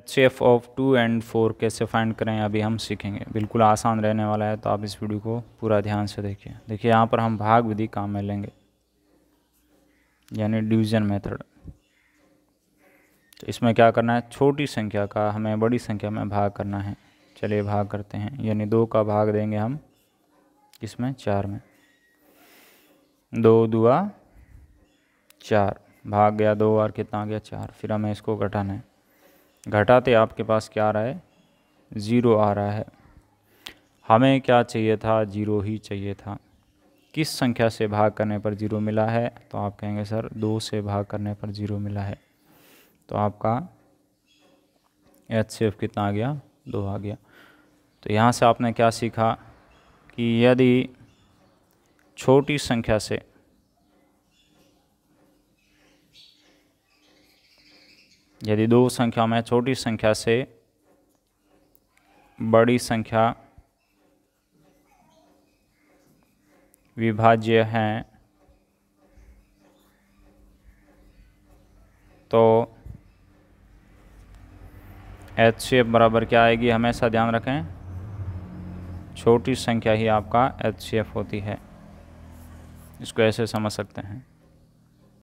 H F of two and four कैसे find करें अभी हम सीखेंगे बिल्कुल आसान रहने वाला है तो आप इस वीडियो को पूरा ध्यान से देखिए देखिए यहाँ पर हम भाग विधि काम में लेंगे यानी डिवीजन मेथड तो इसमें क्या करना है छोटी संख्या का हमें बड़ी संख्या में भाग करना है चलिए भाग करते हैं यानी दो का भाग देंगे हम इसमें चार में दो दुआ चार भाग गया दो और कितना आ गया चार फिर हमें इसको घटाना है घटाते आपके पास क्या आ रहा है ज़ीरो आ रहा है हमें क्या चाहिए था ज़ीरो ही चाहिए था किस संख्या से भाग करने पर ज़ीरो मिला है तो आप कहेंगे सर दो से भाग करने पर ज़ीरो मिला है तो आपका एच सी एफ कितना आ गया दो आ गया तो यहाँ से आपने क्या सीखा कि यदि छोटी संख्या से यदि दो संख्या में छोटी संख्या से बड़ी संख्या विभाज्य हैं तो एच सी बराबर क्या आएगी हमेशा ध्यान रखें छोटी संख्या ही आपका एच सी होती है इसको ऐसे समझ सकते हैं